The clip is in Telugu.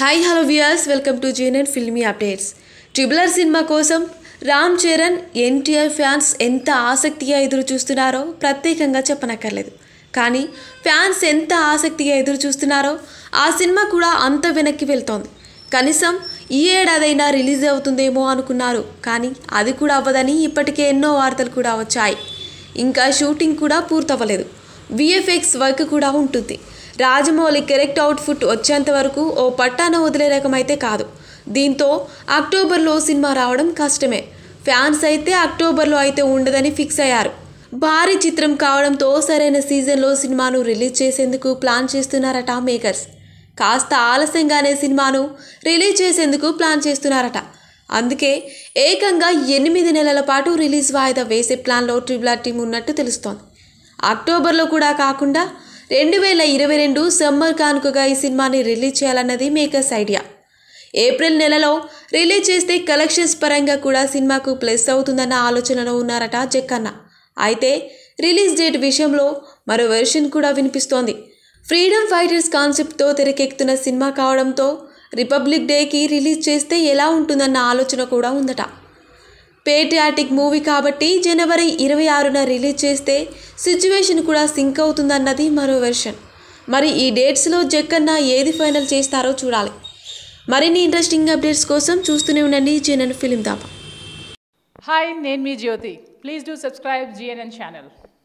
హాయ్ హలో వియాస్ welcome to GNN filmy updates ట్రిబులర్ సినిమా కోసం రామ్ చరణ్ ఎన్టీఆర్ ఫ్యాన్స్ ఎంత ఆసక్తిగా ఎదురు చూస్తున్నారో ప్రత్యేకంగా చెప్పనక్కర్లేదు కానీ ఫ్యాన్స్ ఎంత ఆసక్తిగా ఎదురు చూస్తున్నారో ఆ సినిమా కూడా అంత వెనక్కి వెళ్తోంది కనీసం ఈ ఏడాదైనా రిలీజ్ అవుతుందేమో అనుకున్నారు కానీ అది కూడా అవ్వదని ఇప్పటికే ఎన్నో వార్తలు కూడా వచ్చాయి ఇంకా షూటింగ్ కూడా పూర్తవ్వలేదు విఎఫ్ఎక్స్ వర్క్ కూడా ఉంటుంది రాజమౌళి కరెక్ట్ అవుట్ఫుట్ వచ్చేంత వరకు ఓ పట్టాన వదిలే రకమైతే కాదు దీంతో అక్టోబర్లో సినిమా రావడం కష్టమే ఫ్యాన్స్ అయితే అక్టోబర్లో అయితే ఉండదని ఫిక్స్ అయ్యారు భారీ చిత్రం కావడంతో సరైన సీజన్లో సినిమాను రిలీజ్ చేసేందుకు ప్లాన్ చేస్తున్నారట మేకర్స్ కాస్త ఆలస్యంగానే సినిమాను రిలీజ్ చేసేందుకు ప్లాన్ చేస్తున్నారట అందుకే ఏకంగా ఎనిమిది నెలల పాటు రిలీజ్ వాయిదా వేసే ప్లాన్లో ట్రిబుల్ టీం ఉన్నట్టు తెలుస్తోంది అక్టోబర్లో కూడా కాకుండా రెండు వేల ఇరవై రెండు సమ్మర్ కానుకగా ఈ సినిమాని రిలీజ్ చేయాలన్నది మేకర్స్ ఐడియా ఏప్రిల్ నెలలో రిలీజ్ చేస్తే కలెక్షన్స్ పరంగా కూడా సినిమాకు ప్లస్ అవుతుందన్న ఆలోచనలో ఉన్నారట జక్కన్న అయితే రిలీజ్ డేట్ విషయంలో మరో వెర్షన్ కూడా వినిపిస్తోంది ఫ్రీడమ్ ఫైటర్స్ కాన్సెప్ట్తో తెరకెక్కుతున్న సినిమా కావడంతో రిపబ్లిక్ డేకి రిలీజ్ చేస్తే ఎలా ఉంటుందన్న ఆలోచన కూడా ఉందట పేట్రియాటిక్ మూవీ కాబట్టి జనవరి ఇరవై ఆరున రిలీజ్ చేస్తే సిచ్యువేషన్ కూడా సింక్ అవుతుందన్నది మరో వెర్షన్ మరి ఈ డేట్స్లో జక్కన్న ఏది ఫైనల్ చేస్తారో చూడాలి మరిన్ని ఇంట్రెస్టింగ్ అప్డేట్స్ కోసం చూస్తూనే ఉండండి జీఎన్ఎన్ ఫిలిం దాపా హాయ్ నేను మీ Jyothi please do subscribe GNN channel